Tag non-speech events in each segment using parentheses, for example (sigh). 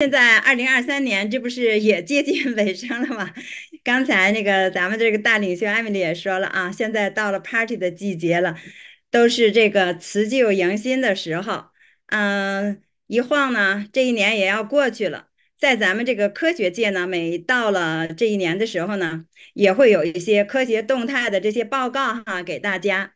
现在二零二三年，这不是也接近 (laughs) 尾声了吗？刚才那个咱们这个大领袖艾米丽也说了啊，现在到了 party 的季节了，都是这个辞旧迎新的时候。嗯，一晃呢，这一年也要过去了。在咱们这个科学界呢，每到了这一年的时候呢，也会有一些科学动态的这些报告哈，给大家。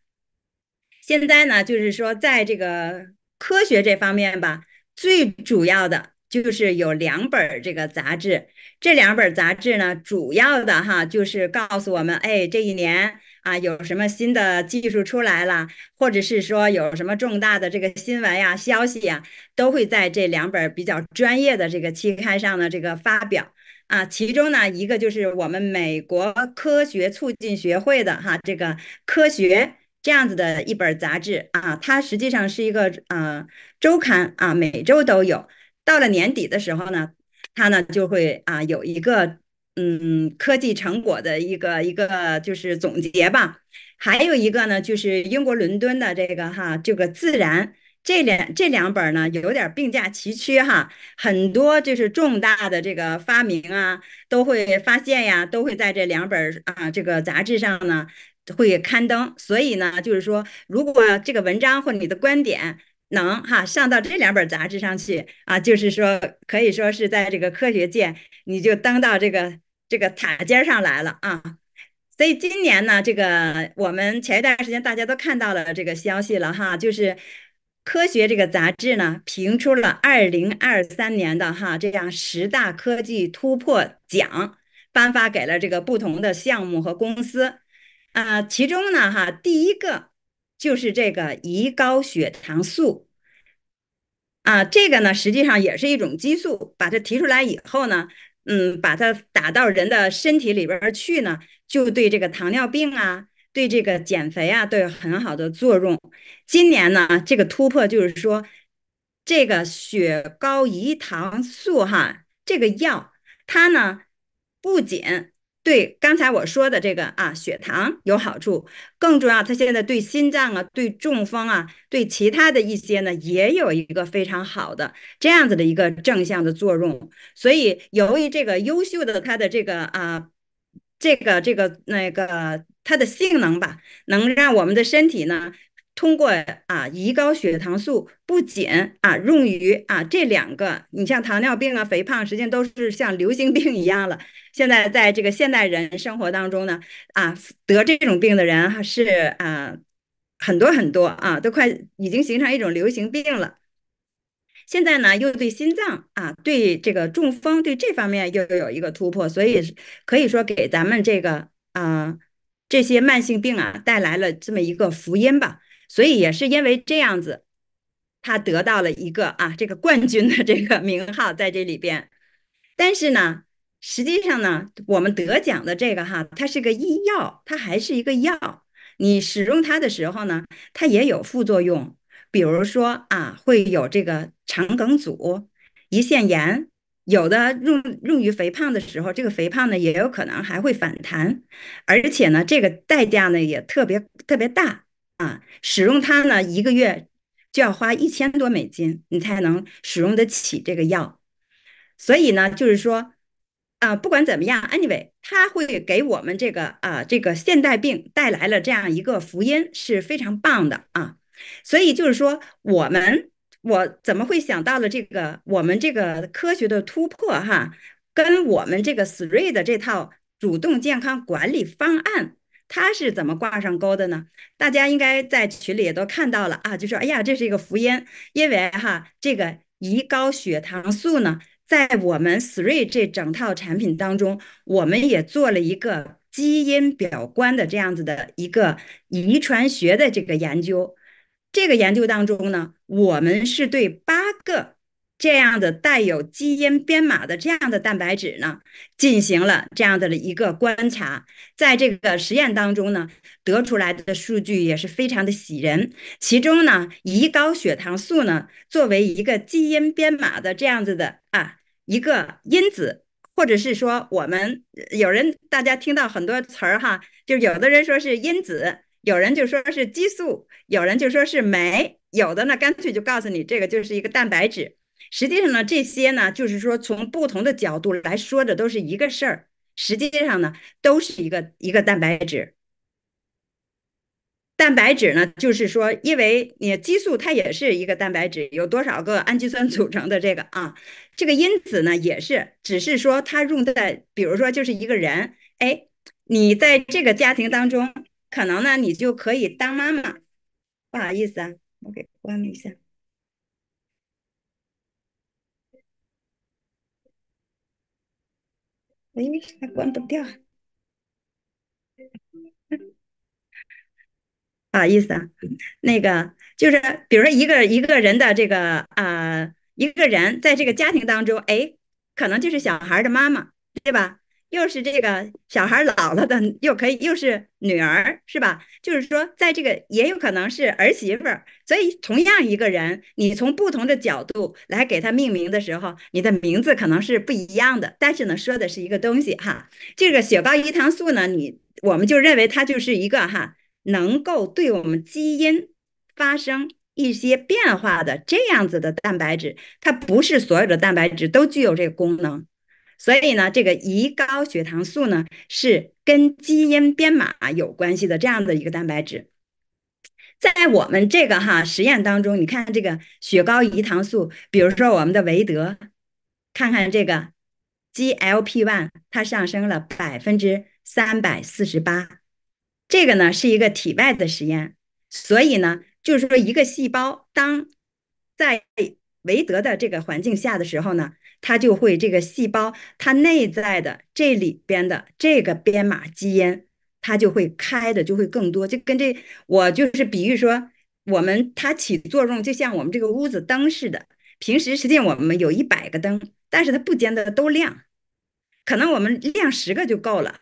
现在呢，就是说在这个科学这方面吧，最主要的。就是有两本儿这个杂志，这两本杂志呢，主要的哈就是告诉我们，哎，这一年啊有什么新的技术出来了，或者是说有什么重大的这个新闻呀、消息呀，都会在这两本比较专业的这个期刊上呢这个发表啊。其中呢，一个就是我们美国科学促进学会的哈这个科学这样子的一本杂志啊，它实际上是一个呃周刊啊，每周都有。到了年底的时候呢，它呢就会啊有一个嗯科技成果的一个一个就是总结吧，还有一个呢就是英国伦敦的这个哈这个《自然》这两这两本呢有点并驾齐驱哈，很多就是重大的这个发明啊都会发现呀都会在这两本啊这个杂志上呢会刊登，所以呢就是说如果这个文章或你的观点。能哈上到这两本杂志上去啊，就是说可以说是在这个科学界，你就登到这个这个塔尖上来了啊。所以今年呢，这个我们前一段时间大家都看到了这个消息了哈，就是《科学》这个杂志呢评出了二零二三年的哈这样十大科技突破奖，颁发给了这个不同的项目和公司啊。其中呢哈第一个。就是这个胰高血糖素啊，这个呢实际上也是一种激素，把它提出来以后呢，嗯，把它打到人的身体里边去呢，就对这个糖尿病啊，对这个减肥啊都有很好的作用。今年呢，这个突破就是说，这个血高胰糖素哈，这个药它呢不仅。对，刚才我说的这个啊，血糖有好处，更重要，它现在对心脏啊、对中风啊、对其他的一些呢，也有一个非常好的这样子的一个正向的作用。所以，由于这个优秀的它的这个啊，这个这个那个它的性能吧，能让我们的身体呢。通过啊，胰高血糖素不仅啊用于啊这两个，你像糖尿病啊、肥胖，实际上都是像流行病一样了。现在在这个现代人生活当中呢，啊得这种病的人哈是啊很多很多啊，都快已经形成一种流行病了。现在呢，又对心脏啊、对这个中风、对这方面又有一个突破，所以可以说给咱们这个啊这些慢性病啊带来了这么一个福音吧。所以也是因为这样子，他得到了一个啊这个冠军的这个名号在这里边。但是呢，实际上呢，我们得奖的这个哈，它是个医药，它还是一个药。你使用它的时候呢，它也有副作用，比如说啊，会有这个肠梗阻、胰腺炎，有的用用于肥胖的时候，这个肥胖呢也有可能还会反弹，而且呢，这个代价呢也特别特别大。啊，使用它呢，一个月就要花一千多美金，你才能使用得起这个药。所以呢，就是说，啊，不管怎么样，anyway，它会给我们这个啊，这个现代病带来了这样一个福音，是非常棒的啊。所以就是说，我们我怎么会想到了这个我们这个科学的突破哈，跟我们这个 three 的这套主动健康管理方案。它是怎么挂上钩的呢？大家应该在群里也都看到了啊，就说哎呀，这是一个福音，因为哈，这个胰高血糖素呢，在我们 three 这整套产品当中，我们也做了一个基因表观的这样子的一个遗传学的这个研究，这个研究当中呢，我们是对八个。这样的带有基因编码的这样的蛋白质呢，进行了这样的一个观察，在这个实验当中呢，得出来的数据也是非常的喜人。其中呢，胰高血糖素呢，作为一个基因编码的这样子的啊一个因子，或者是说我们有人大家听到很多词儿哈，就是有的人说是因子，有人就说是激素，有人就说是酶，有的呢干脆就告诉你这个就是一个蛋白质。实际上呢，这些呢，就是说从不同的角度来说的，都是一个事儿。实际上呢，都是一个一个蛋白质。蛋白质呢，就是说，因为你激素它也是一个蛋白质，有多少个氨基酸组成的这个啊，这个因子呢也是，只是说它用在，比如说就是一个人，哎，你在这个家庭当中，可能呢你就可以当妈妈。不好意思啊，我给关了一下。哎，那关不掉，不好意思啊。那个就是，比如说一个一个人的这个啊，一个人在这个家庭当中，哎，可能就是小孩的妈妈，对吧？又是这个小孩老了的，又可以又是女儿，是吧？就是说，在这个也有可能是儿媳妇儿。所以，同样一个人，你从不同的角度来给他命名的时候，你的名字可能是不一样的。但是呢，说的是一个东西哈。这个雪糕胰糖素呢，你我们就认为它就是一个哈，能够对我们基因发生一些变化的这样子的蛋白质。它不是所有的蛋白质都具有这个功能。所以呢，这个胰高血糖素呢是跟基因编码有关系的这样的一个蛋白质，在我们这个哈实验当中，你看这个血高胰糖素，比如说我们的维德，看看这个 G L P one，它上升了百分之三百四十八，这个呢是一个体外的实验，所以呢就是说一个细胞当在韦德的这个环境下的时候呢。它就会这个细胞，它内在的这里边的这个编码基因，它就会开的就会更多，就跟这我就是比喻说，我们它起作用就像我们这个屋子灯似的，平时实际我们有一百个灯，但是它不间的都亮，可能我们亮十个就够了，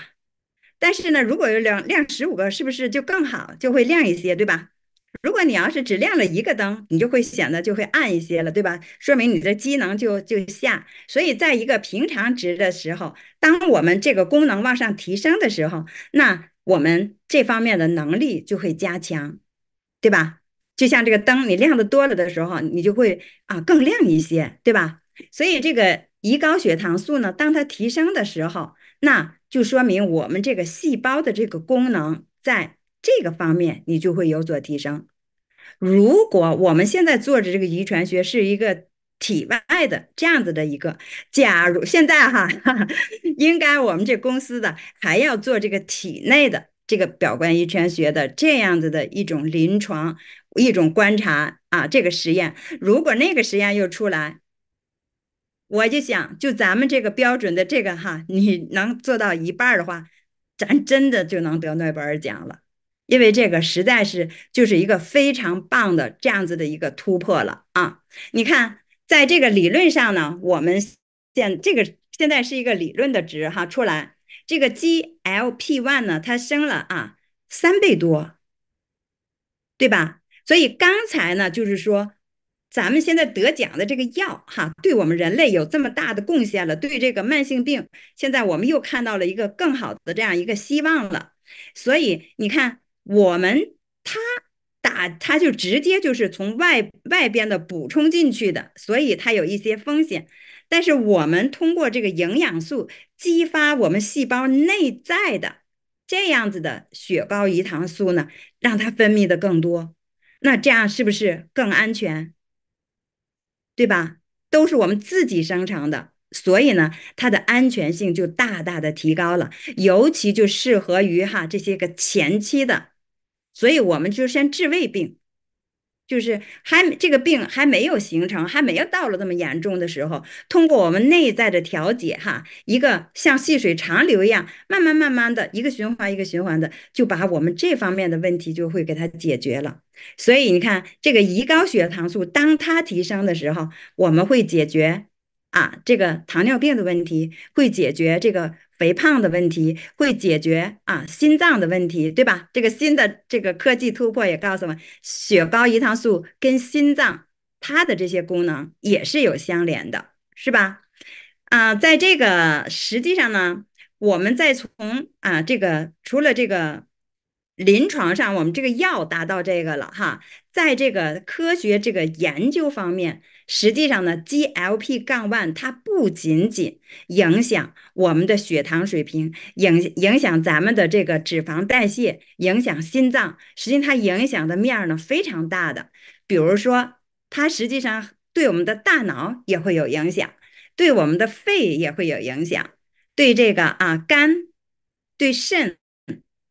但是呢，如果有亮亮十五个，是不是就更好，就会亮一些，对吧？如果你要是只亮了一个灯，你就会显得就会暗一些了，对吧？说明你的机能就就下。所以，在一个平常值的时候，当我们这个功能往上提升的时候，那我们这方面的能力就会加强，对吧？就像这个灯，你亮的多了的时候，你就会啊更亮一些，对吧？所以，这个胰高血糖素呢，当它提升的时候，那就说明我们这个细胞的这个功能在。这个方面你就会有所提升。如果我们现在做的这个遗传学是一个体外的这样子的一个，假如现在哈，(laughs) 应该我们这公司的还要做这个体内的这个表观遗传学的这样子的一种临床一种观察啊，这个实验如果那个实验又出来，我就想，就咱们这个标准的这个哈，你能做到一半的话，咱真的就能得诺贝尔奖了。因为这个实在是就是一个非常棒的这样子的一个突破了啊！你看，在这个理论上呢，我们现这个现在是一个理论的值哈，出来这个 GLP1 呢，它升了啊三倍多，对吧？所以刚才呢，就是说咱们现在得奖的这个药哈，对我们人类有这么大的贡献了，对这个慢性病，现在我们又看到了一个更好的这样一个希望了，所以你看。我们它打它就直接就是从外外边的补充进去的，所以它有一些风险。但是我们通过这个营养素激发我们细胞内在的这样子的血高胰糖素呢，让它分泌的更多，那这样是不是更安全？对吧？都是我们自己生成的。所以呢，它的安全性就大大的提高了，尤其就适合于哈这些个前期的，所以我们就先治胃病，就是还这个病还没有形成，还没有到了那么严重的时候，通过我们内在的调节哈，一个像细水长流一样，慢慢慢慢的一个循环一个循环的，就把我们这方面的问题就会给它解决了。所以你看，这个胰高血糖素当它提升的时候，我们会解决。啊，这个糖尿病的问题会解决，这个肥胖的问题会解决，啊，心脏的问题，对吧？这个新的这个科技突破也告诉我，们，血高胰糖素跟心脏它的这些功能也是有相连的，是吧？啊，在这个实际上呢，我们再从啊这个除了这个临床上，我们这个药达到这个了哈，在这个科学这个研究方面。实际上呢，GLP-1 它不仅仅影响我们的血糖水平，影影响咱们的这个脂肪代谢，影响心脏，实际它影响的面儿呢非常大的。比如说，它实际上对我们的大脑也会有影响，对我们的肺也会有影响，对这个啊肝，对肾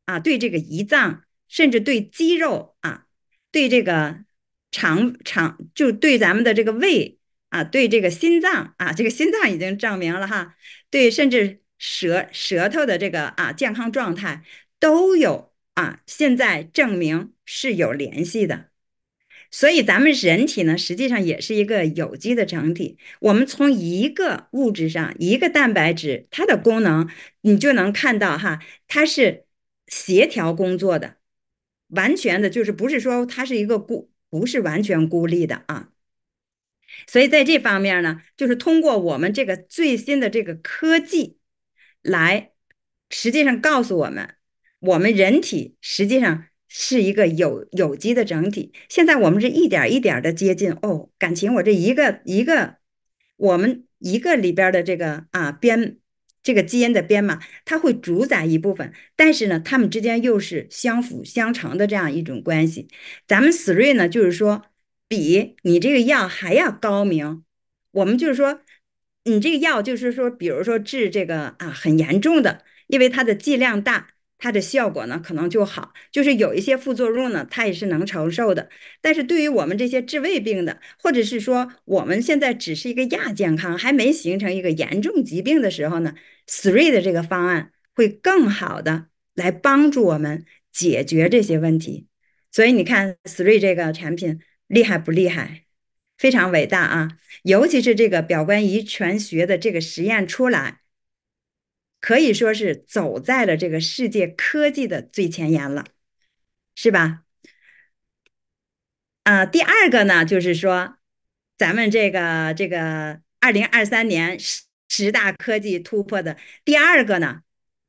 啊，对这个胰脏，甚至对肌肉啊，对这个。肠肠就对咱们的这个胃啊，对这个心脏啊，这个心脏已经证明了哈，对，甚至舌舌头的这个啊健康状态都有啊，现在证明是有联系的。所以咱们人体呢，实际上也是一个有机的整体。我们从一个物质上，一个蛋白质，它的功能，你就能看到哈，它是协调工作的，完全的，就是不是说它是一个孤。不是完全孤立的啊，所以在这方面呢，就是通过我们这个最新的这个科技来，实际上告诉我们，我们人体实际上是一个有有机的整体。现在我们是一点一点的接近哦，感情我这一个一个，我们一个里边的这个啊边。这个基因的编码，它会主宰一部分，但是呢，它们之间又是相辅相成的这样一种关系。咱们 three 呢，就是说比你这个药还要高明。我们就是说，你这个药就是说，比如说治这个啊很严重的，因为它的剂量大。它的效果呢，可能就好，就是有一些副作用呢，它也是能承受的。但是对于我们这些治胃病的，或者是说我们现在只是一个亚健康，还没形成一个严重疾病的时候呢，three 的这个方案会更好的来帮助我们解决这些问题。所以你看，three 这个产品厉害不厉害？非常伟大啊！尤其是这个表观遗传学的这个实验出来。可以说是走在了这个世界科技的最前沿了，是吧？啊，第二个呢，就是说，咱们这个这个二零二三年十十大科技突破的第二个呢，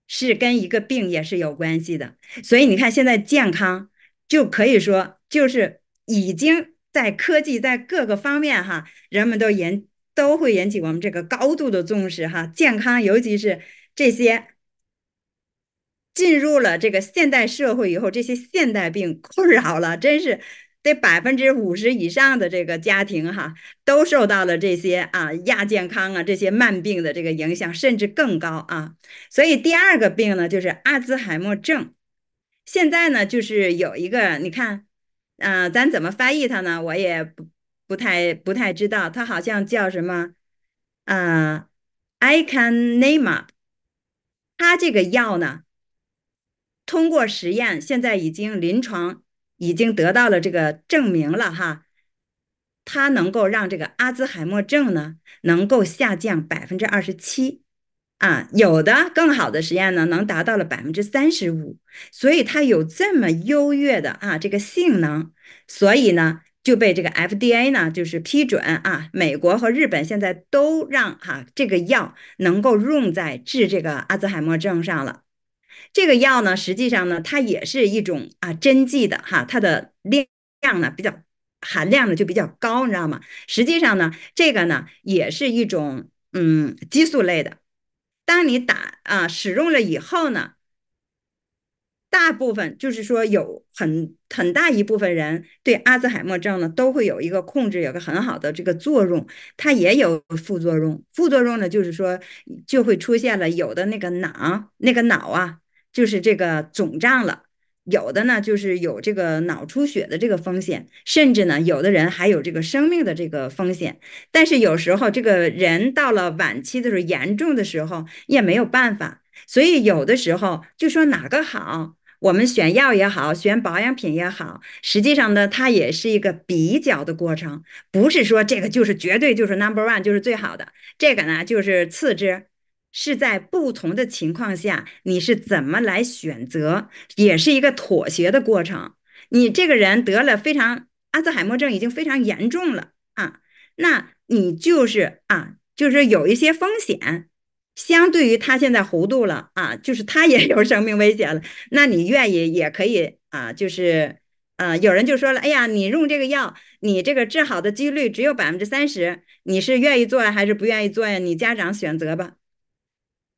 是跟一个病也是有关系的。所以你看，现在健康就可以说，就是已经在科技在各个方面哈，人们都引都会引起我们这个高度的重视哈，健康尤其是。这些进入了这个现代社会以后，这些现代病 (laughs) 困扰了，真是得百分之五十以上的这个家庭哈，都受到了这些啊亚健康啊这些慢病的这个影响，甚至更高啊。所以第二个病呢，就是阿兹海默症。现在呢，就是有一个你看，啊，咱怎么翻译它呢？我也不不太不太知道，它好像叫什么啊？I can name 它这个药呢，通过实验现在已经临床，已经得到了这个证明了哈，它能够让这个阿兹海默症呢能够下降百分之二十七，啊，有的更好的实验呢，能达到了百分之三十五，所以它有这么优越的啊这个性能，所以呢。就被这个 FDA 呢，就是批准啊，美国和日本现在都让哈这个药能够用在治这个阿兹海默症上了。这个药呢，实际上呢，它也是一种啊针剂的哈，它的量量呢比较含量呢就比较高，你知道吗？实际上呢，这个呢也是一种嗯激素类的，当你打啊使用了以后呢。大部分就是说，有很很大一部分人对阿兹海默症呢，都会有一个控制，有个很好的这个作用。它也有副作用，副作用呢，就是说就会出现了有的那个脑那个脑啊，就是这个肿胀了；有的呢，就是有这个脑出血的这个风险，甚至呢，有的人还有这个生命的这个风险。但是有时候这个人到了晚期的时候，严重的时候也没有办法。所以有的时候就说哪个好。我们选药也好，选保养品也好，实际上呢，它也是一个比较的过程，不是说这个就是绝对就是 number one 就是最好的，这个呢就是次之，是在不同的情况下你是怎么来选择，也是一个妥协的过程。你这个人得了非常阿兹海默症，已经非常严重了啊，那你就是啊，就是有一些风险。相对于他现在糊涂了啊，就是他也有生命危险了。那你愿意也可以啊，就是，呃，有人就说了，哎呀，你用这个药，你这个治好的几率只有百分之三十，你是愿意做还是不愿意做呀？你家长选择吧，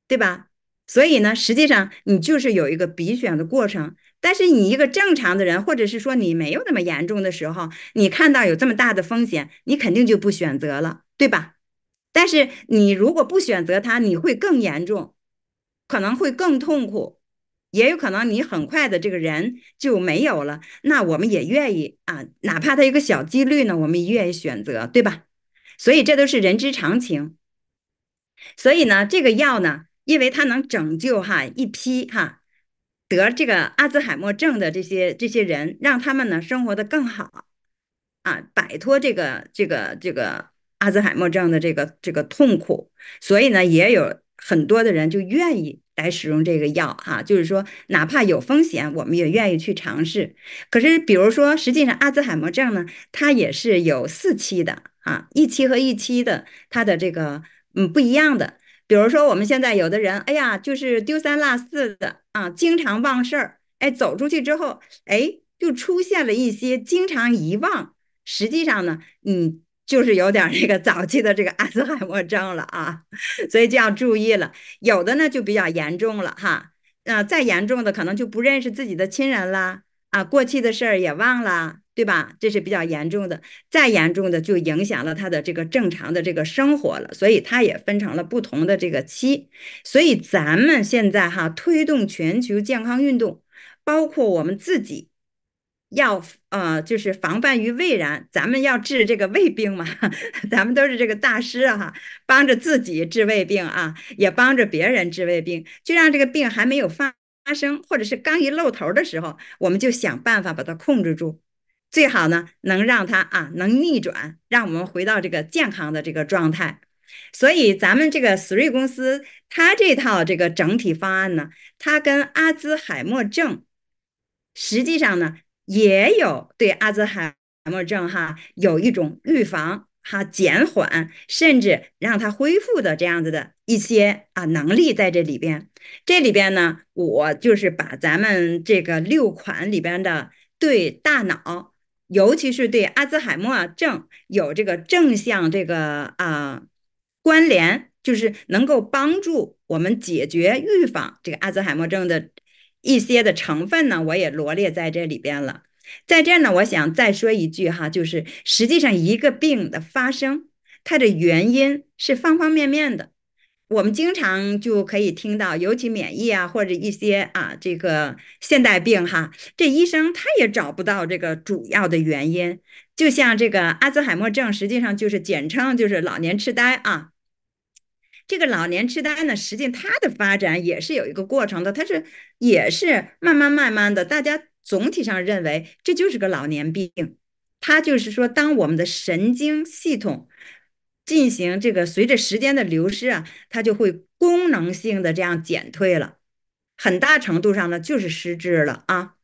对吧？所以呢，实际上你就是有一个比选的过程。但是你一个正常的人，或者是说你没有那么严重的时候，你看到有这么大的风险，你肯定就不选择了，对吧？但是你如果不选择它，你会更严重，可能会更痛苦，也有可能你很快的这个人就没有了。那我们也愿意啊，哪怕它一个小几率呢，我们也愿意选择，对吧？所以这都是人之常情。所以呢，这个药呢，因为它能拯救哈一批哈得这个阿兹海默症的这些这些人，让他们呢生活的更好，啊，摆脱这个这个这个。阿兹海默症的这个这个痛苦，所以呢也有很多的人就愿意来使用这个药哈，就是说哪怕有风险，我们也愿意去尝试。可是比如说，实际上阿兹海默症呢，它也是有四期的啊，一期和一期的它的这个嗯不一样的。比如说我们现在有的人，哎呀，就是丢三落四的啊，经常忘事儿，哎，走出去之后，哎，就出现了一些经常遗忘。实际上呢，你。就是有点那个早期的这个阿兹海默症了啊，所以就要注意了。有的呢就比较严重了哈，嗯，再严重的可能就不认识自己的亲人啦，啊，过去的事儿也忘了，对吧？这是比较严重的。再严重的就影响了他的这个正常的这个生活了，所以它也分成了不同的这个期。所以咱们现在哈推动全球健康运动，包括我们自己。要呃，就是防范于未然。咱们要治这个胃病嘛，(laughs) 咱们都是这个大师哈，帮着自己治胃病啊，也帮着别人治胃病，就让这个病还没有发生，或者是刚一露头的时候，我们就想办法把它控制住，最好呢能让它啊能逆转，让我们回到这个健康的这个状态。所以咱们这个 three 公司，它这套这个整体方案呢，它跟阿兹海默症，实际上呢。也有对阿兹海默症哈有一种预防哈减缓甚至让它恢复的这样子的一些啊能力在这里边，这里边呢，我就是把咱们这个六款里边的对大脑，尤其是对阿兹海默症有这个正向这个啊关联，就是能够帮助我们解决预防这个阿兹海默症的。一些的成分呢，我也罗列在这里边了。在这儿呢，我想再说一句哈，就是实际上一个病的发生，它的原因是方方面面的。我们经常就可以听到，尤其免疫啊，或者一些啊这个现代病哈，这医生他也找不到这个主要的原因。就像这个阿兹海默症，实际上就是简称就是老年痴呆啊。这个老年痴呆呢，实际它的发展也是有一个过程的，它是也是慢慢慢慢的。大家总体上认为这就是个老年病，它就是说，当我们的神经系统进行这个随着时间的流失啊，它就会功能性的这样减退了，很大程度上呢就是失智了啊。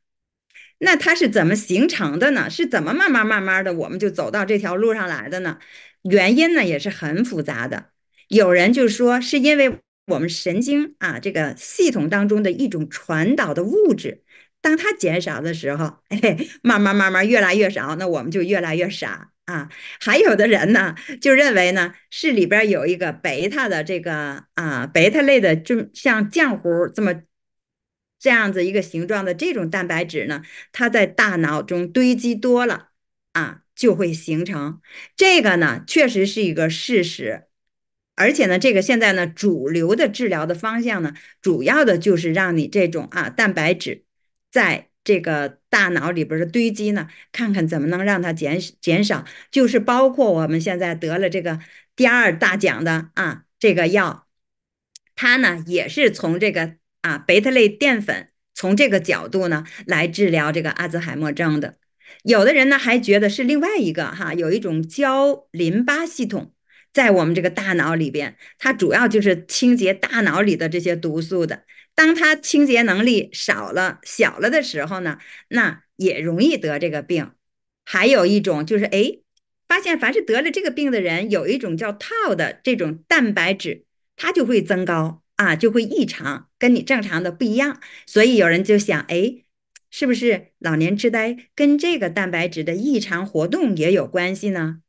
那它是怎么形成的呢？是怎么慢慢慢慢的我们就走到这条路上来的呢？原因呢也是很复杂的。有人就说，是因为我们神经啊这个系统当中的一种传导的物质，当它减少的时候，哎，慢慢慢慢越来越少，那我们就越来越傻啊。还有的人呢，就认为呢，是里边有一个贝塔的这个啊贝塔类的，就像浆糊这么这样子一个形状的这种蛋白质呢，它在大脑中堆积多了啊，就会形成这个呢，确实是一个事实。而且呢，这个现在呢，主流的治疗的方向呢，主要的就是让你这种啊蛋白质，在这个大脑里边的堆积呢，看看怎么能让它减减少。就是包括我们现在得了这个第二大奖的啊这个药，它呢也是从这个啊贝塔类淀粉从这个角度呢来治疗这个阿兹海默症的。有的人呢还觉得是另外一个哈，有一种胶淋巴系统。在我们这个大脑里边，它主要就是清洁大脑里的这些毒素的。当它清洁能力少了、小了的时候呢，那也容易得这个病。还有一种就是，哎，发现凡是得了这个病的人，有一种叫套的这种蛋白质，它就会增高啊，就会异常，跟你正常的不一样。所以有人就想，哎，是不是老年痴呆跟这个蛋白质的异常活动也有关系呢？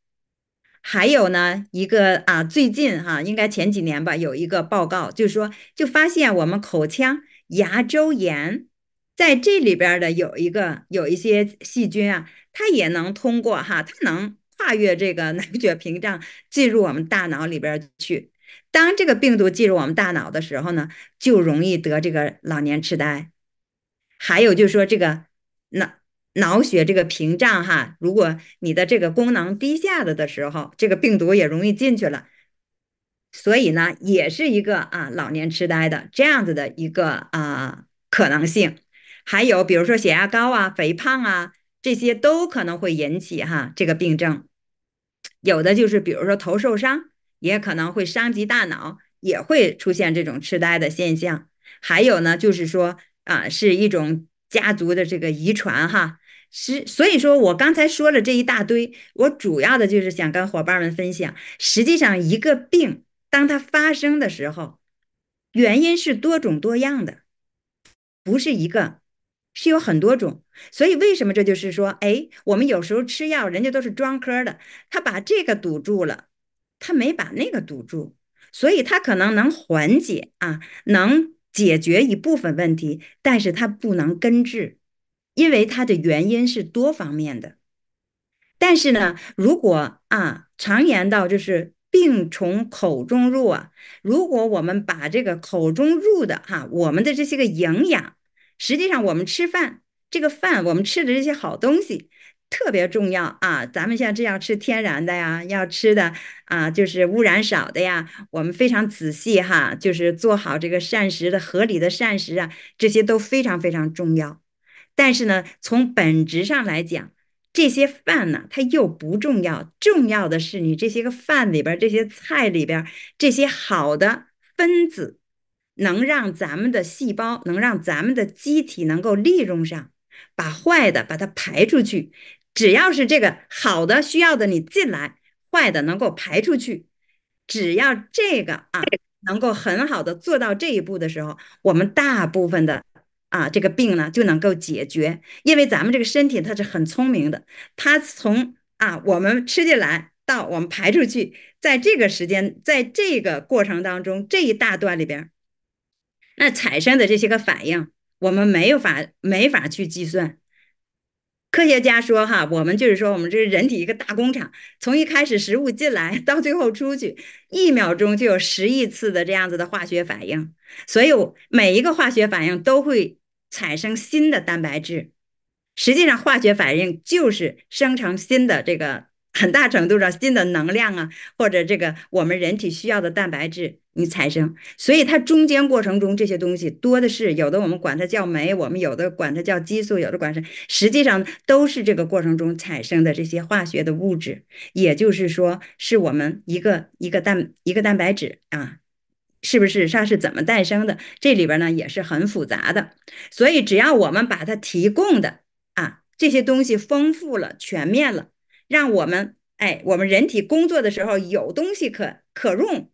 还有呢，一个啊，最近哈，应该前几年吧，有一个报告，就是说，就发现我们口腔牙周炎在这里边的有一个有一些细菌啊，它也能通过哈，它能跨越这个血屏障进入我们大脑里边去。当这个病毒进入我们大脑的时候呢，就容易得这个老年痴呆。还有就是说这个那。脑血这个屏障哈，如果你的这个功能低下的时候，这个病毒也容易进去了，所以呢，也是一个啊老年痴呆的这样子的一个啊可能性。还有比如说血压高啊、肥胖啊，这些都可能会引起哈这个病症。有的就是比如说头受伤，也可能会伤及大脑，也会出现这种痴呆的现象。还有呢，就是说啊，是一种家族的这个遗传哈。是，所以说我刚才说了这一大堆，我主要的就是想跟伙伴们分享。实际上，一个病当它发生的时候，原因是多种多样的，不是一个，是有很多种。所以，为什么这就是说，哎，我们有时候吃药，人家都是专科的，他把这个堵住了，他没把那个堵住，所以他可能能缓解啊，能解决一部分问题，但是他不能根治。因为它的原因是多方面的，但是呢，如果啊，常言道就是病从口中入啊。如果我们把这个口中入的哈，我们的这些个营养，实际上我们吃饭这个饭，我们吃的这些好东西特别重要啊。咱们像这样吃天然的呀，要吃的啊，就是污染少的呀。我们非常仔细哈，就是做好这个膳食的合理的膳食啊，这些都非常非常重要。但是呢，从本质上来讲，这些饭呢，它又不重要。重要的是你这些个饭里边、这些菜里边、这些好的分子，能让咱们的细胞、能让咱们的机体能够利用上，把坏的把它排出去。只要是这个好的、需要的你进来，坏的能够排出去，只要这个啊能够很好的做到这一步的时候，我们大部分的。啊，这个病呢就能够解决，因为咱们这个身体它是很聪明的，它从啊我们吃进来到我们排出去，在这个时间，在这个过程当中这一大段里边，那产生的这些个反应，我们没有法没法去计算。科学家说哈，我们就是说我们这是人体一个大工厂，从一开始食物进来到最后出去，一秒钟就有十亿次的这样子的化学反应，所以每一个化学反应都会。产生新的蛋白质，实际上化学反应就是生成新的这个很大程度上新的能量啊，或者这个我们人体需要的蛋白质你产生，所以它中间过程中这些东西多的是，有的我们管它叫酶，我们有的管它叫激素，有的管是，实际上都是这个过程中产生的这些化学的物质，也就是说是我们一个一个蛋一个蛋白质啊。是不是它是怎么诞生的？这里边呢也是很复杂的，所以只要我们把它提供的啊这些东西丰富了、全面了，让我们哎我们人体工作的时候有东西可可用，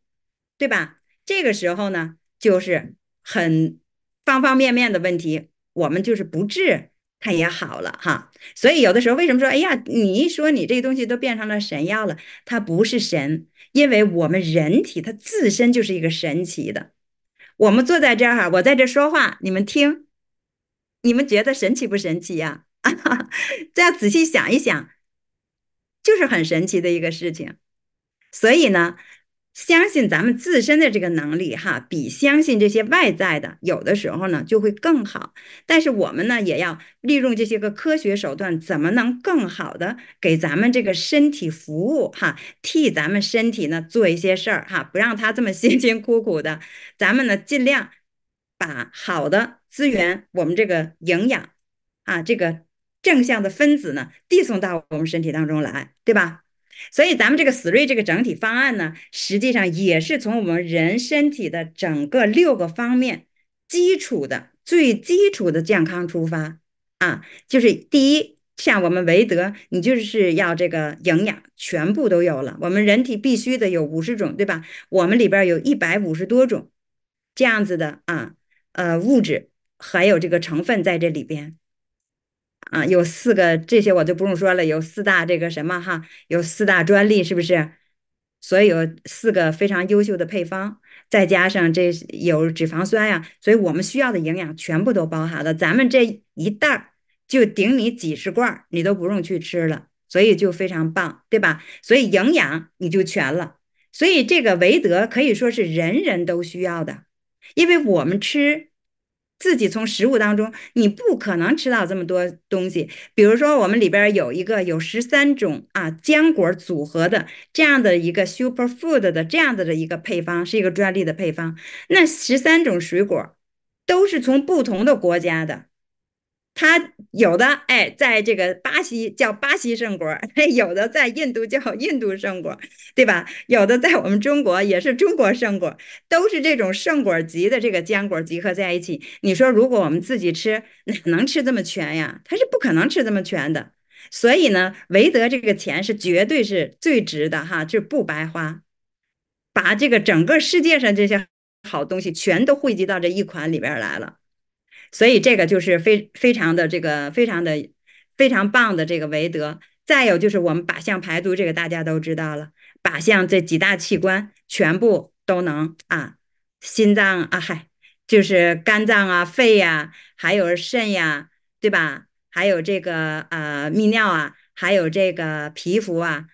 对吧？这个时候呢，就是很方方面面的问题，我们就是不治。他也好了哈，所以有的时候为什么说，哎呀，你一说你这东西都变成了神药了？它不是神，因为我们人体它自身就是一个神奇的。我们坐在这儿哈，我在这说话，你们听，你们觉得神奇不神奇呀？(laughs) 再仔细想一想，就是很神奇的一个事情。所以呢。相信咱们自身的这个能力，哈，比相信这些外在的，有的时候呢就会更好。但是我们呢，也要利用这些个科学手段，怎么能更好的给咱们这个身体服务，哈，替咱们身体呢做一些事儿，哈，不让它这么辛辛苦苦的。咱们呢，尽量把好的资源，我们这个营养，啊，这个正向的分子呢，递送到我们身体当中来，对吧？所以咱们这个思瑞这个整体方案呢，实际上也是从我们人身体的整个六个方面基础的最基础的健康出发啊，就是第一，像我们维德，你就是要这个营养全部都有了，我们人体必须的有五十种，对吧？我们里边有一百五十多种这样子的啊，呃，物质还有这个成分在这里边。啊，有四个，这些我就不用说了。有四大这个什么哈，有四大专利，是不是？所以有四个非常优秀的配方，再加上这有脂肪酸呀，所以我们需要的营养全部都包含了。咱们这一袋儿就顶你几十罐儿，你都不用去吃了，所以就非常棒，对吧？所以营养你就全了。所以这个维德可以说是人人都需要的，因为我们吃。自己从食物当中，你不可能吃到这么多东西。比如说，我们里边有一个有十三种啊坚果组合的这样的一个 super food 的这样子的一个配方，是一个专利的配方。那十三种水果都是从不同的国家的。它有的哎，在这个巴西叫巴西圣果，(laughs) 有的在印度叫印度圣果，对吧？有的在我们中国也是中国圣果，都是这种圣果级的这个坚果集合在一起。你说如果我们自己吃，哪能吃这么全呀？它是不可能吃这么全的。所以呢，韦德这个钱是绝对是最值的哈，就不白花，把这个整个世界上这些好东西全都汇集到这一款里边来了。所以这个就是非非常的这个非常的非常棒的这个维德，再有就是我们靶向排毒，这个大家都知道了，靶向这几大器官全部都能啊，心脏啊嗨，就是肝脏啊、肺呀，还有肾呀，对吧？还有这个啊泌尿啊，还有这个皮肤啊，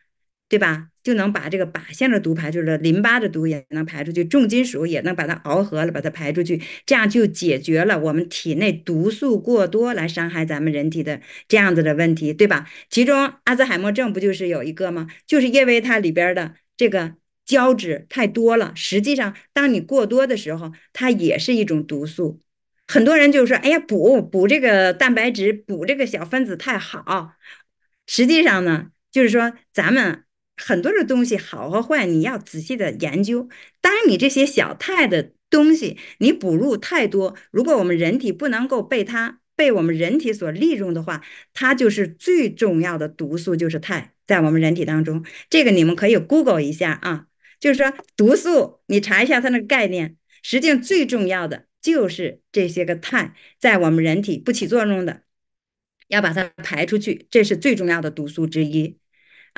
对吧？就能把这个靶向的毒排，就是淋巴的毒也能排出去，重金属也能把它熬合了，把它排出去，这样就解决了我们体内毒素过多来伤害咱们人体的这样子的问题，对吧？其中阿兹海默症不就是有一个吗？就是因为它里边的这个胶质太多了，实际上当你过多的时候，它也是一种毒素。很多人就说：“哎呀，补补这个蛋白质，补这个小分子太好。”实际上呢，就是说咱们。很多的东西好和坏，你要仔细的研究。当你这些小肽的东西你补入太多，如果我们人体不能够被它被我们人体所利用的话，它就是最重要的毒素，就是肽在我们人体当中。这个你们可以 Google 一下啊，就是说毒素，你查一下它那个概念。实际上最重要的就是这些个肽在我们人体不起作用的，要把它排出去，这是最重要的毒素之一。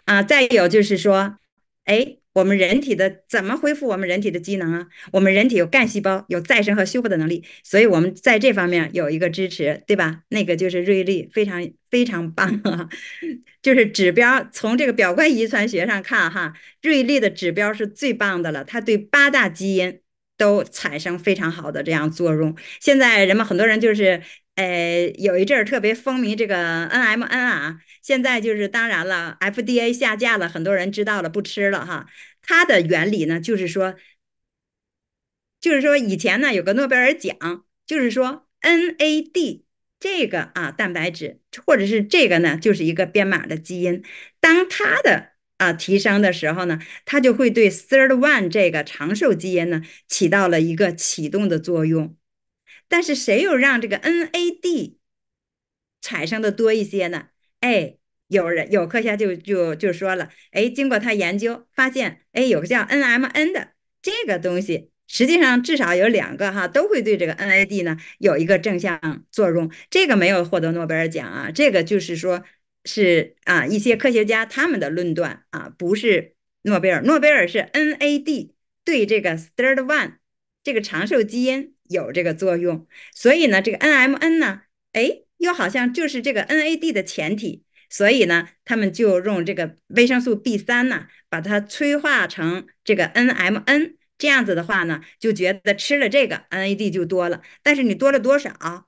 啊，再有就是说，哎，我们人体的怎么恢复我们人体的机能啊？我们人体有干细胞，有再生和修复的能力，所以我们在这方面有一个支持，对吧？那个就是瑞丽，非常非常棒啊！(laughs) 就是指标从这个表观遗传学上看哈，瑞丽的指标是最棒的了，它对八大基因都产生非常好的这样作用。现在人们很多人就是。呃，有一阵儿特别风靡这个 N M N 啊，现在就是当然了，F D A 下架了，很多人知道了不吃了哈。它的原理呢，就是说，就是说以前呢有个诺贝尔奖，就是说 N A D 这个啊蛋白质，或者是这个呢就是一个编码的基因，当它的啊提升的时候呢，它就会对 third one 这个长寿基因呢起到了一个启动的作用。但是谁又让这个 NAD 产生的多一些呢？哎，有人有科学家就就就说了，哎，经过他研究发现，哎，有个叫 NMN 的这个东西，实际上至少有两个哈，都会对这个 NAD 呢有一个正向作用。这个没有获得诺贝尔奖啊，这个就是说，是啊，一些科学家他们的论断啊，不是诺贝尔，诺贝尔是 NAD 对这个 s i r n 1这个长寿基因。有这个作用，所以呢，这个 N-M-N 呢，哎，又好像就是这个 NAD 的前体，所以呢，他们就用这个维生素 B 三呢，把它催化成这个 N-M-N，这样子的话呢，就觉得吃了这个 NAD 就多了。但是你多了多少，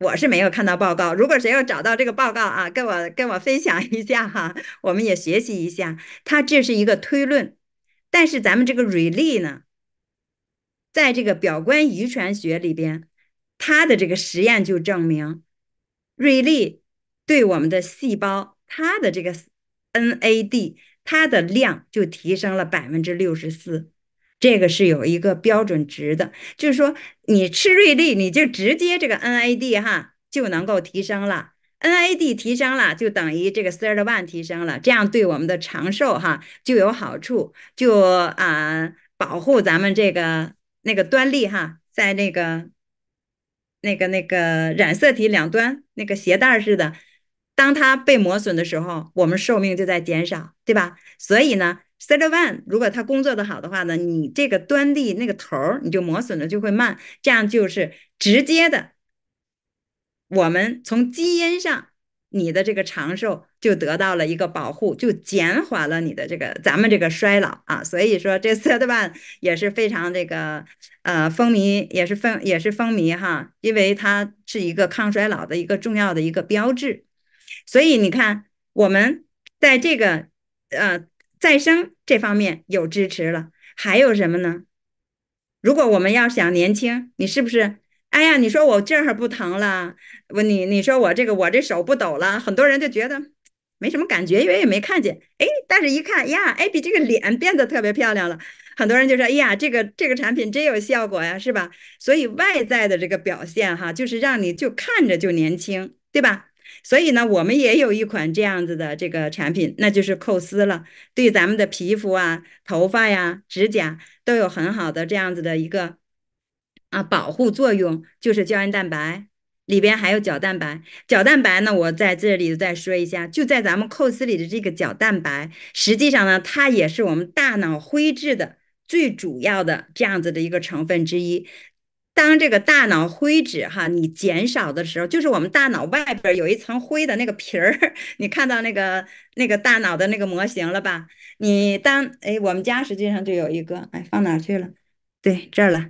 我是没有看到报告。如果谁要找到这个报告啊，跟我跟我分享一下哈，我们也学习一下。它这是一个推论，但是咱们这个 Really 呢？在这个表观遗传学里边，他的这个实验就证明，瑞丽对我们的细胞，它的这个 NAD，它的量就提升了百分之六十四，这个是有一个标准值的，就是说你吃瑞丽，你就直接这个 NAD 哈就能够提升了，NAD 提升了，就等于这个 t h i r t o n e 提升了，这样对我们的长寿哈就有好处，就啊保护咱们这个。那个端粒哈，在那个、那个、那个染色体两端，那个鞋带似的，当它被磨损的时候，我们寿命就在减少，对吧？所以呢 c e t one 如果它工作的好的话呢，你这个端粒那个头儿你就磨损的就会慢，这样就是直接的，我们从基因上。你的这个长寿就得到了一个保护，就减缓了你的这个咱们这个衰老啊，所以说这次 n 吧也是非常这个呃风靡，也是风也是风靡哈，因为它是一个抗衰老的一个重要的一个标志，所以你看我们在这个呃再生这方面有支持了，还有什么呢？如果我们要想年轻，你是不是？哎呀，你说我这儿不疼了，我你你说我这个我这手不抖了，很多人就觉得没什么感觉，因为也没看见。哎，但是一看呀，哎，比这个脸变得特别漂亮了。很多人就说，哎呀，这个这个产品真有效果呀，是吧？所以外在的这个表现哈，就是让你就看着就年轻，对吧？所以呢，我们也有一款这样子的这个产品，那就是蔻斯了。对咱们的皮肤啊、头发呀、指甲都有很好的这样子的一个。啊，保护作用就是胶原蛋白里边还有角蛋白。角蛋白呢，我在这里再说一下，就在咱们 cos 里的这个角蛋白，实际上呢，它也是我们大脑灰质的最主要的这样子的一个成分之一。当这个大脑灰质哈，你减少的时候，就是我们大脑外边有一层灰的那个皮儿，(laughs) 你看到那个那个大脑的那个模型了吧？你当哎，我们家实际上就有一个，哎，放哪去了？对，这儿了。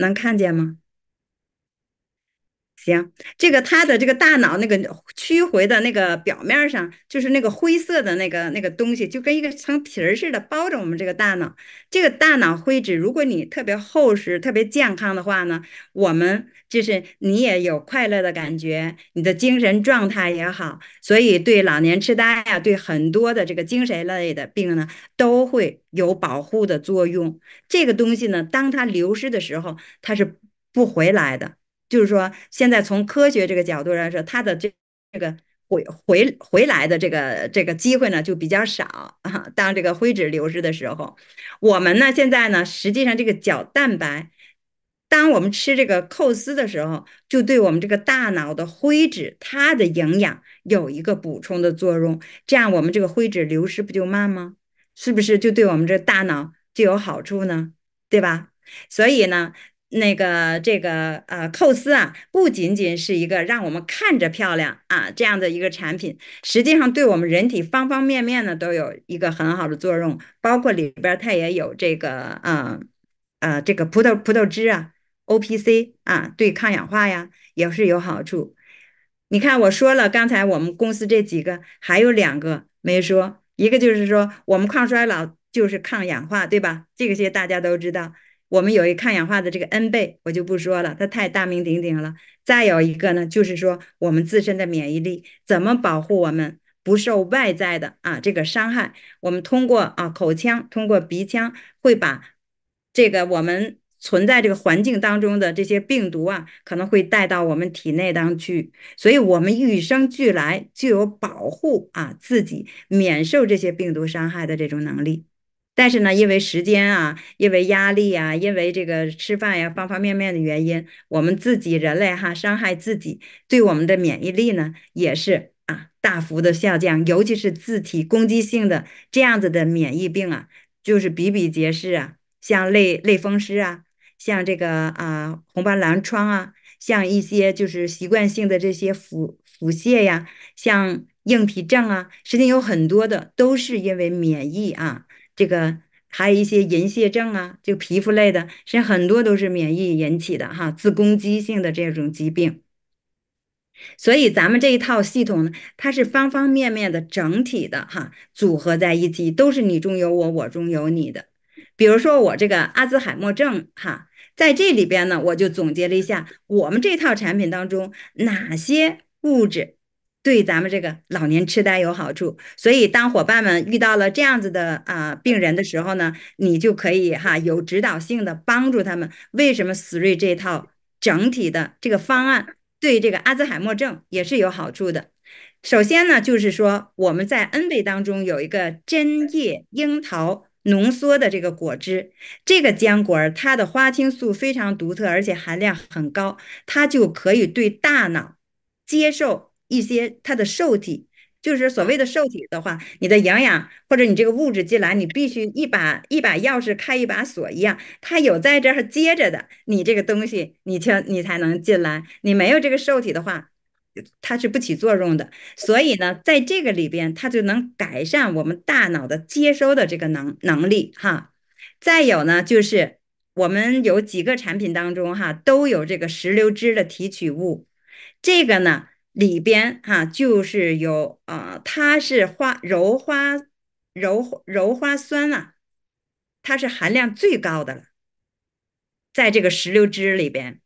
能看见吗？行，这个他的这个大脑那个曲回的那个表面上，就是那个灰色的那个那个东西，就跟一个层皮儿似的包着我们这个大脑。这个大脑灰质，如果你特别厚实、特别健康的话呢，我们就是你也有快乐的感觉，你的精神状态也好，所以对老年痴呆呀，对很多的这个精神类的病呢，都会有保护的作用。这个东西呢，当它流失的时候，它是不回来的。就是说，现在从科学这个角度来说，它的这这个回回回来的这个这个机会呢，就比较少啊。当这个灰质流失的时候，我们呢现在呢，实际上这个角蛋白，当我们吃这个扣丝的时候，就对我们这个大脑的灰质它的营养有一个补充的作用，这样我们这个灰质流失不就慢吗？是不是就对我们这大脑就有好处呢？对吧？所以呢。那个这个呃，寇斯啊，不仅仅是一个让我们看着漂亮啊这样的一个产品，实际上对我们人体方方面面呢都有一个很好的作用，包括里边它也有这个啊啊这个葡萄葡萄汁啊，O P C 啊，对抗氧化呀也是有好处。你看我说了，刚才我们公司这几个还有两个没说，一个就是说我们抗衰老就是抗氧化，对吧？这个些大家都知道。我们有一抗氧化的这个 N 倍，我就不说了，它太大名鼎鼎了。再有一个呢，就是说我们自身的免疫力怎么保护我们不受外在的啊这个伤害？我们通过啊口腔，通过鼻腔，会把这个我们存在这个环境当中的这些病毒啊，可能会带到我们体内当去。所以，我们与生俱来就有保护啊自己免受这些病毒伤害的这种能力。但是呢，因为时间啊，因为压力呀，因为这个吃饭呀，方方面面的原因，我们自己人类哈，伤害自己，对我们的免疫力呢，也是啊，大幅的下降。尤其是自体攻击性的这样子的免疫病啊，就是比比皆是啊，像类类风湿啊，像这个啊红斑狼疮啊，像一些就是习惯性的这些腹腹泻呀，像硬皮症啊，实际上有很多的都是因为免疫啊。这个还有一些银屑症啊，就皮肤类的，是很多都是免疫引起的哈，自攻击性的这种疾病。所以咱们这一套系统呢，它是方方面面的、整体的哈，组合在一起，都是你中有我，我中有你的。比如说我这个阿兹海默症哈，在这里边呢，我就总结了一下，我们这套产品当中哪些物质。对咱们这个老年痴呆有好处，所以当伙伴们遇到了这样子的啊病人的时候呢，你就可以哈有指导性的帮助他们。为什么思 e 这套整体的这个方案对这个阿兹海默症也是有好处的？首先呢，就是说我们在 N 倍当中有一个针叶樱桃浓缩的这个果汁，这个浆果儿它的花青素非常独特，而且含量很高，它就可以对大脑接受。一些它的受体，就是所谓的受体的话，你的营养或者你这个物质进来，你必须一把一把钥匙开一把锁一样，它有在这接着的，你这个东西你才你才能进来，你没有这个受体的话，它是不起作用的。所以呢，在这个里边，它就能改善我们大脑的接收的这个能能力哈。再有呢，就是我们有几个产品当中哈，都有这个石榴汁的提取物，这个呢。里边哈就是有啊，它是花柔花柔柔花酸啊，它是含量最高的了，在这个石榴汁里边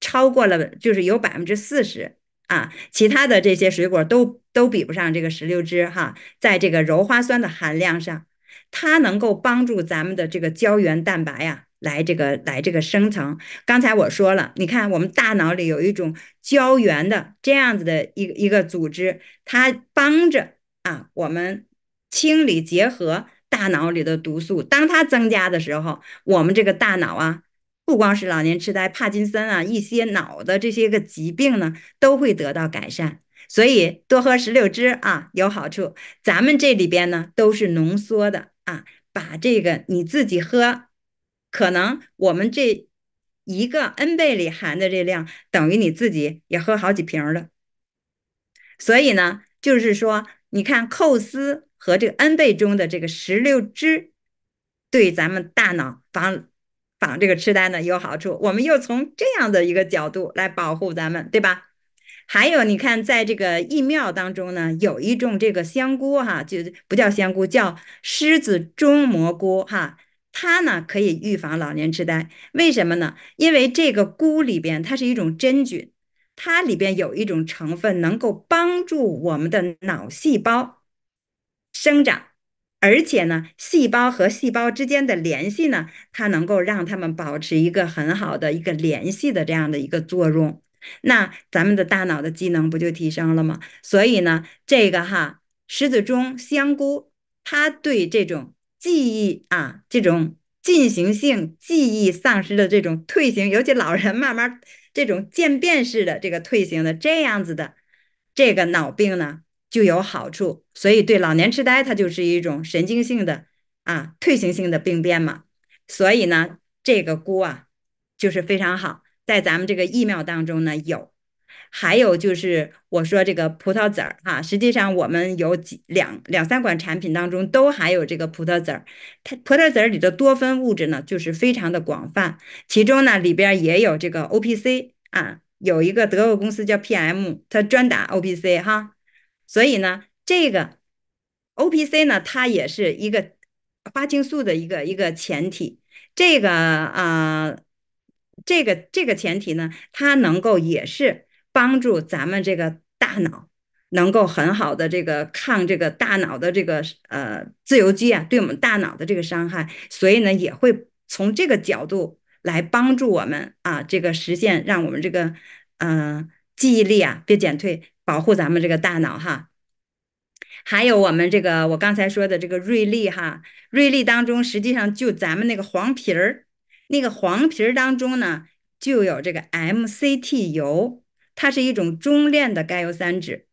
超过了，就是有百分之四十啊，其他的这些水果都都比不上这个石榴汁哈，在这个柔花酸的含量上，它能够帮助咱们的这个胶原蛋白呀。来这个，来这个生成。刚才我说了，你看我们大脑里有一种胶原的这样子的一一个组织，它帮着啊我们清理结合大脑里的毒素。当它增加的时候，我们这个大脑啊，不光是老年痴呆、帕金森啊，一些脑的这些个疾病呢，都会得到改善。所以多喝石榴汁啊有好处。咱们这里边呢都是浓缩的啊，把这个你自己喝。可能我们这一个 N 倍里含的这量，等于你自己也喝好几瓶了。所以呢，就是说，你看，寇斯和这个 N 倍中的这个石榴汁，对咱们大脑防防这个痴呆呢有好处。我们又从这样的一个角度来保护咱们，对吧？还有，你看，在这个疫苗当中呢，有一种这个香菇哈，就不叫香菇，叫狮子中蘑菇哈。它呢可以预防老年痴呆，为什么呢？因为这个菇里边它是一种真菌，它里边有一种成分能够帮助我们的脑细胞生长，而且呢，细胞和细胞之间的联系呢，它能够让它们保持一个很好的一个联系的这样的一个作用。那咱们的大脑的机能不就提升了吗？所以呢，这个哈，十子中香菇，它对这种。记忆啊，这种进行性记忆丧失的这种退行，尤其老人慢慢这种渐变式的这个退行的这样子的这个脑病呢，就有好处。所以对老年痴呆，它就是一种神经性的啊退行性的病变嘛。所以呢，这个菇啊就是非常好，在咱们这个疫苗当中呢有。还有就是我说这个葡萄籽儿哈，实际上我们有几两两三款产品当中都含有这个葡萄籽儿。它葡萄籽儿里的多酚物质呢，就是非常的广泛，其中呢里边也有这个 O P C 啊，有一个德国公司叫 P M，它专打 O P C 哈。所以呢，这个 O P C 呢，它也是一个花青素的一个一个前提。这个啊，这个这个前提呢，它能够也是。帮助咱们这个大脑能够很好的这个抗这个大脑的这个呃自由基啊，对我们大脑的这个伤害，所以呢也会从这个角度来帮助我们啊，这个实现让我们这个嗯记忆力啊别减退，保护咱们这个大脑哈。还有我们这个我刚才说的这个瑞丽哈，瑞丽当中实际上就咱们那个黄皮儿，那个黄皮儿当中呢就有这个 MCT 油。它是一种中链的甘油三酯，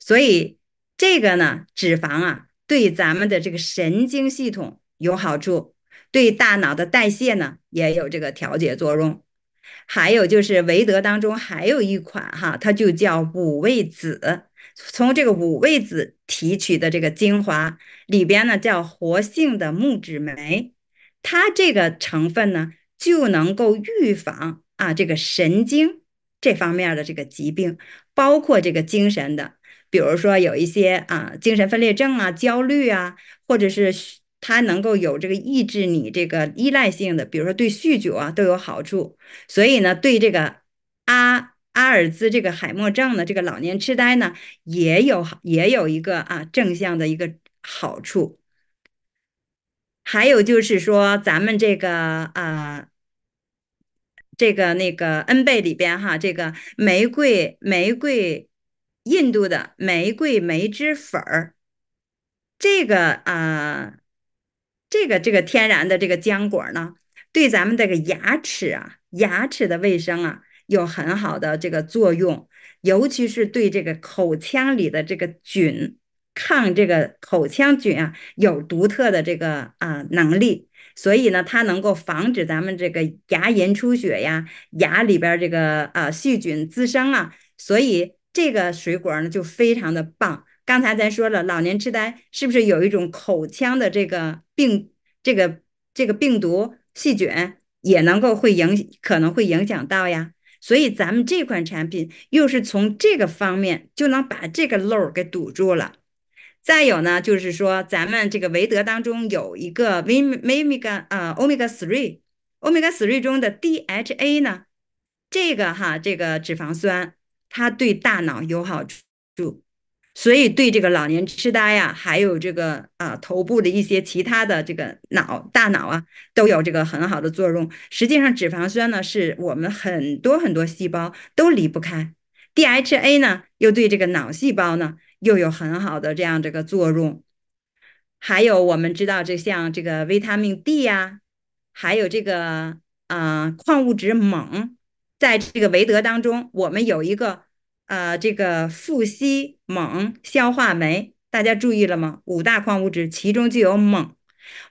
所以这个呢，脂肪啊，对咱们的这个神经系统有好处，对大脑的代谢呢也有这个调节作用。还有就是维德当中还有一款哈，它就叫五味子，从这个五味子提取的这个精华里边呢，叫活性的木质酶，它这个成分呢就能够预防啊这个神经。这方面的这个疾病，包括这个精神的，比如说有一些啊精神分裂症啊、焦虑啊，或者是它能够有这个抑制你这个依赖性的，比如说对酗酒啊都有好处。所以呢，对这个阿阿尔兹这个海默症的这个老年痴呆呢，也有好也有一个啊正向的一个好处。还有就是说咱们这个啊。这个那个 N 贝里边哈，这个玫瑰玫瑰，印度的玫瑰梅汁粉儿，这个啊，这个这个天然的这个浆果呢，对咱们这个牙齿啊、牙齿的卫生啊，有很好的这个作用，尤其是对这个口腔里的这个菌，抗这个口腔菌啊，有独特的这个啊能力。所以呢，它能够防止咱们这个牙龈出血呀，牙里边这个啊细菌滋生啊。所以这个水果呢就非常的棒。刚才咱说了，老年痴呆是不是有一种口腔的这个病？这个这个病毒细菌也能够会影，可能会影响到呀。所以咱们这款产品又是从这个方面就能把这个漏给堵住了。再有呢，就是说咱们这个维德当中有一个维，omega 呃，omega three，omega three 中的 DHA 呢，这个哈，这个脂肪酸，它对大脑有好处，所以对这个老年痴呆呀，还有这个啊头部的一些其他的这个脑大脑啊，都有这个很好的作用。实际上，脂肪酸呢，是我们很多很多细胞都离不开，DHA 呢，又对这个脑细胞呢。又有很好的这样这个作用，还有我们知道，这像这个维他命 D 呀，还有这个啊矿物质锰，在这个维德当中，我们有一个呃这个富硒锰消化酶，大家注意了吗？五大矿物质其中就有锰，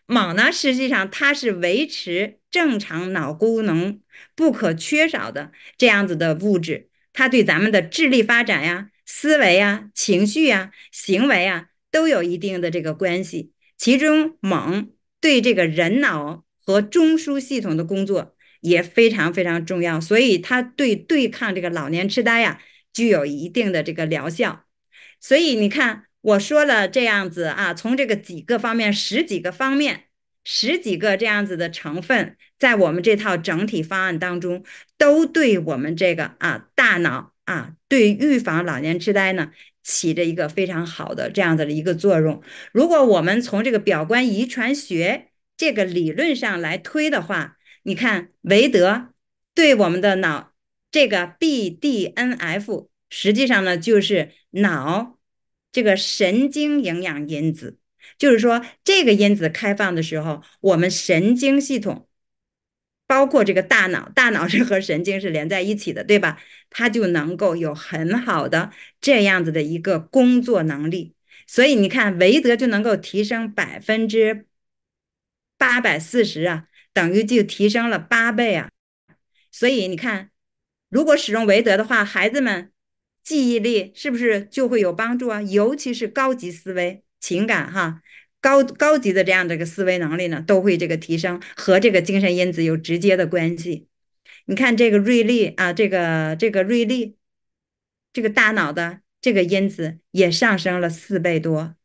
锰呢实际上它是维持正常脑功能不可缺少的这样子的物质，它对咱们的智力发展呀。思维啊，情绪啊，行为啊，都有一定的这个关系。其中锰对这个人脑和中枢系统的工作也非常非常重要，所以它对对抗这个老年痴呆呀具有一定的这个疗效。所以你看，我说了这样子啊，从这个几个方面，十几个方面，十几个这样子的成分，在我们这套整体方案当中，都对我们这个啊大脑。啊，对预防老年痴呆呢，起着一个非常好的这样子的一个作用。如果我们从这个表观遗传学这个理论上来推的话，你看，维德对我们的脑这个 BDNF，实际上呢就是脑这个神经营养因子，就是说这个因子开放的时候，我们神经系统。包括这个大脑，大脑是和神经是连在一起的，对吧？它就能够有很好的这样子的一个工作能力。所以你看，维德就能够提升百分之八百四十啊，等于就提升了八倍啊。所以你看，如果使用维德的话，孩子们记忆力是不是就会有帮助啊？尤其是高级思维、情感，哈。高高级的这样的个思维能力呢，都会这个提升和这个精神因子有直接的关系。你看这个瑞丽啊，这个这个瑞丽，这个大脑的这个因子也上升了四倍多，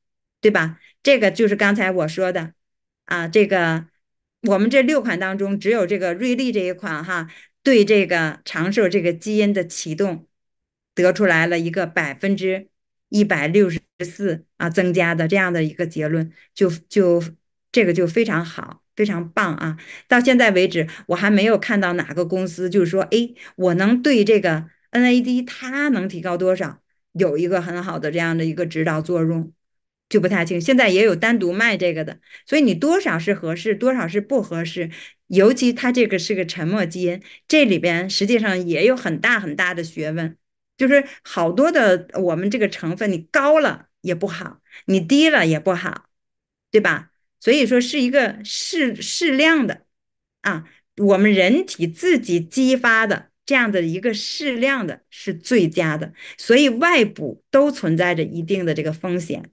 对吧？这个就是刚才我说的啊，这个我们这六款当中，只有这个瑞丽这一款哈，对这个长寿这个基因的启动，得出来了一个百分之。一百六十四啊，增加的这样的一个结论，就就这个就非常好，非常棒啊！到现在为止，我还没有看到哪个公司就是说，哎，我能对这个 NAD 它能提高多少有一个很好的这样的一个指导作用，就不太清。现在也有单独卖这个的，所以你多少是合适，多少是不合适，尤其他这个是个沉默基因，这里边实际上也有很大很大的学问。就是好多的，我们这个成分你高了也不好，你低了也不好，对吧？所以说是一个适适量的，啊，我们人体自己激发的这样的一个适量的是最佳的，所以外补都存在着一定的这个风险。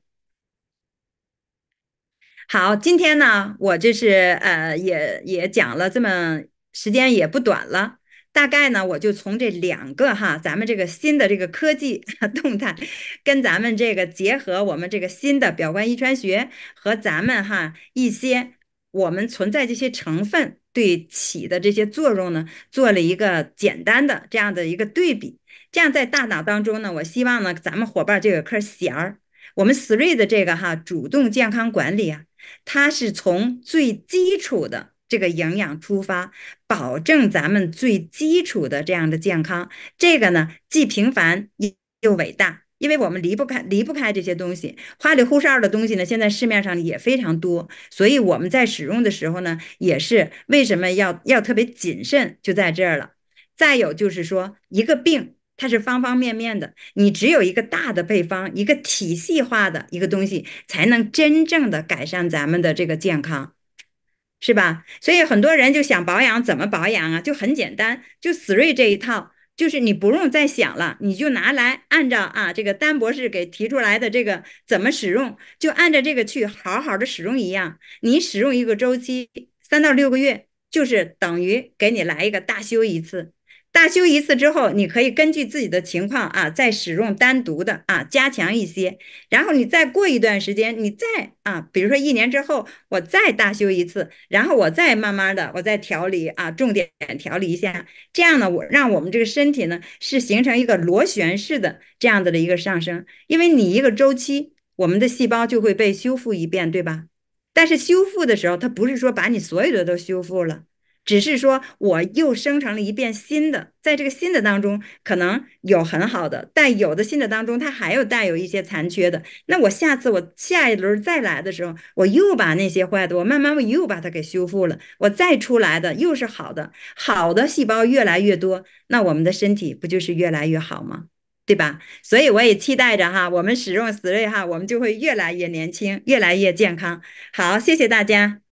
好，今天呢，我这是呃也也讲了这么时间也不短了。大概呢，我就从这两个哈，咱们这个新的这个科技动态，跟咱们这个结合我们这个新的表观遗传学和咱们哈一些我们存在这些成分对起的这些作用呢，做了一个简单的这样的一个对比。这样在大脑当中呢，我希望呢，咱们伙伴就有颗弦儿。我们 three 的这个哈主动健康管理啊，它是从最基础的。这个营养出发，保证咱们最基础的这样的健康，这个呢既平凡又伟大，因为我们离不开离不开这些东西。花里胡哨的东西呢，现在市面上也非常多，所以我们在使用的时候呢，也是为什么要要特别谨慎，就在这儿了。再有就是说，一个病它是方方面面的，你只有一个大的配方，一个体系化的一个东西，才能真正的改善咱们的这个健康。是吧？所以很多人就想保养，怎么保养啊？就很简单，就思 e 这一套，就是你不用再想了，你就拿来按照啊这个丹博士给提出来的这个怎么使用，就按照这个去好好的使用一样。你使用一个周期三到六个月，就是等于给你来一个大修一次。大修一次之后，你可以根据自己的情况啊，再使用单独的啊，加强一些。然后你再过一段时间，你再啊，比如说一年之后，我再大修一次，然后我再慢慢的，我再调理啊，重点调理一下。这样呢，我让我们这个身体呢，是形成一个螺旋式的这样子的一个上升。因为你一个周期，我们的细胞就会被修复一遍，对吧？但是修复的时候，它不是说把你所有的都修复了。只是说，我又生成了一遍新的，在这个新的当中，可能有很好的，但有的新的当中，它还有带有一些残缺的。那我下次我下一轮再来的时候，我又把那些坏的，我慢慢我又把它给修复了。我再出来的又是好的，好的细胞越来越多，那我们的身体不就是越来越好吗？对吧？所以我也期待着哈，我们使用丝瑞哈，我们就会越来越年轻，越来越健康。好，谢谢大家。